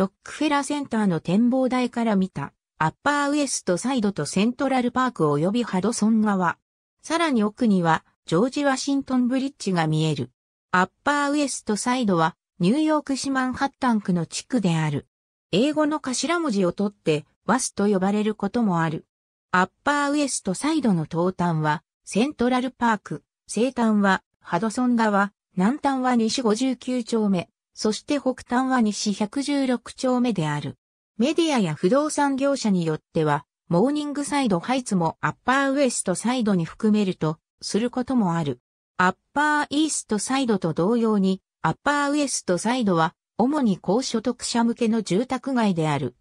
ロックフェラセンターの展望台から見た、アッパーウエストサイドとセントラルパーク及びハドソン川。さらに奥には、ジョージ・ワシントン・ブリッジが見える。アッパーウエストサイドは、ニューヨーク市マンハッタン区の地区である。英語の頭文字を取って、ワスと呼ばれることもある。アッパーウエストサイドの東端は、セントラルパーク、西端は、ハドソン川、南端は西59丁目、そして北端は西116丁目である。メディアや不動産業者によっては、モーニングサイドハイツもアッパーウエストサイドに含めると、することもある。アッパーイーストサイドと同様に、アッパーウエストサイドは、主に高所得者向けの住宅街である。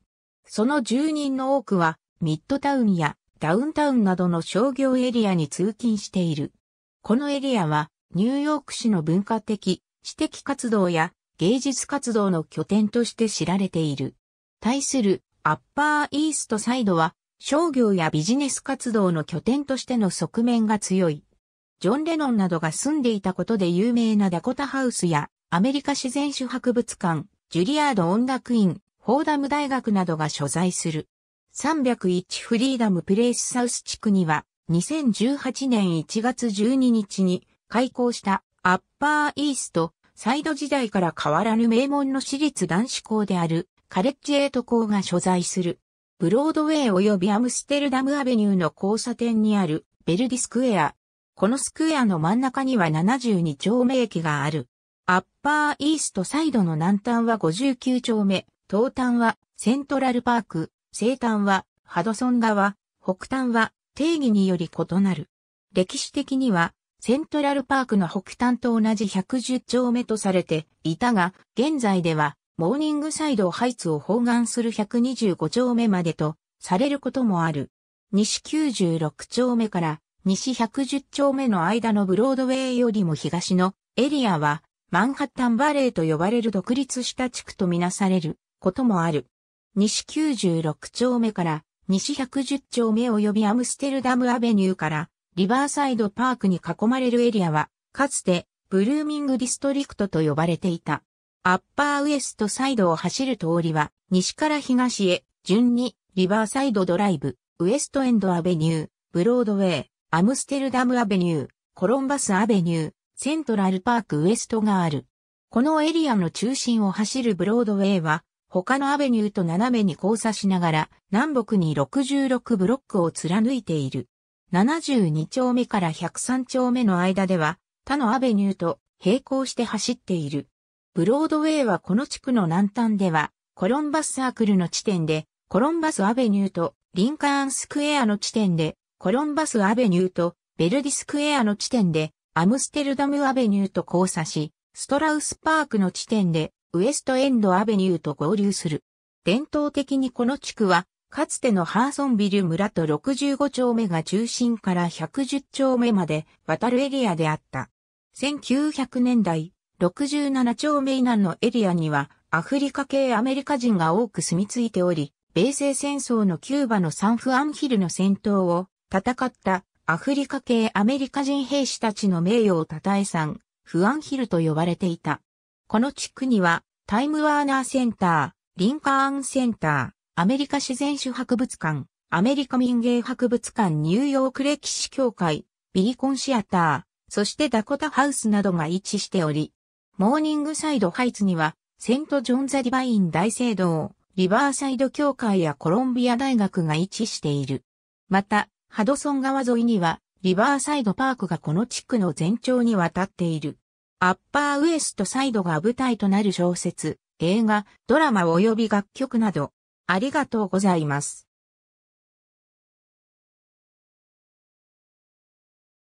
その住人の多くは、ミッドタウンやダウンタウンなどの商業エリアに通勤している。このエリアは、ニューヨーク市の文化的、私的活動や芸術活動の拠点として知られている。対するアッパーイーストサイドは商業やビジネス活動の拠点としての側面が強い。ジョン・レノンなどが住んでいたことで有名なダコタハウスやアメリカ自然史博物館、ジュリアード音楽院、フォーダム大学などが所在する。301フリーダムプレイスサウス地区には2018年1月12日に開校したアッパーイーストサイド時代から変わらぬ名門の私立男子校であるカレッジエイト校が所在する。ブロードウェイ及びアムステルダムアベニューの交差点にあるベルディスクエア。このスクエアの真ん中には72丁目駅がある。アッパーイーストサイドの南端は59丁目、東端はセントラルパーク、西端はハドソン川、北端は定義により異なる。歴史的にはセントラルパークの北端と同じ110丁目とされていたが、現在ではモーニングサイドハイツを包含する125丁目までとされることもある。西96丁目から西110丁目の間のブロードウェイよりも東のエリアはマンハッタンバレーと呼ばれる独立した地区とみなされることもある。西96丁目から西110丁目及びアムステルダムアベニューからリバーサイドパークに囲まれるエリアは、かつて、ブルーミングディストリクトと呼ばれていた。アッパーウエストサイドを走る通りは、西から東へ、順に、リバーサイドドライブ、ウエストエンドアベニュー、ブロードウェイ、アムステルダムアベニュー、コロンバスアベニュー、セントラルパークウエストがある。このエリアの中心を走るブロードウェイは、他のアベニューと斜めに交差しながら、南北に66ブロックを貫いている。72丁目から103丁目の間では、他のアベニューと並行して走っている。ブロードウェイはこの地区の南端では、コロンバスサークルの地点で、コロンバスアベニューとリンカーンスクエアの地点で、コロンバスアベニューとベルディスクエアの地点で、アムステルダムアベニューと交差し、ストラウスパークの地点で、ウエストエンドアベニューと合流する。伝統的にこの地区は、かつてのハーソンビル村と65丁目が中心から110丁目まで渡るエリアであった。1900年代、67丁目以南のエリアにはアフリカ系アメリカ人が多く住み着いており、米西戦争のキューバのサンフアンヒルの戦闘を戦ったアフリカ系アメリカ人兵士たちの名誉を称えさん、フアンヒルと呼ばれていた。この地区にはタイムワーナーセンター、リンカーンセンター、アメリカ自然史博物館、アメリカ民芸博物館ニューヨーク歴史協会、ビリコンシアター、そしてダコタハウスなどが位置しており、モーニングサイドハイツには、セント・ジョン・ザ・ディバイン大聖堂、リバーサイド協会やコロンビア大学が位置している。また、ハドソン川沿いには、リバーサイドパークがこの地区の全長にわたっている。アッパーウエストサイドが舞台となる小説、映画、ドラマ及び楽曲など、ありがとうございます。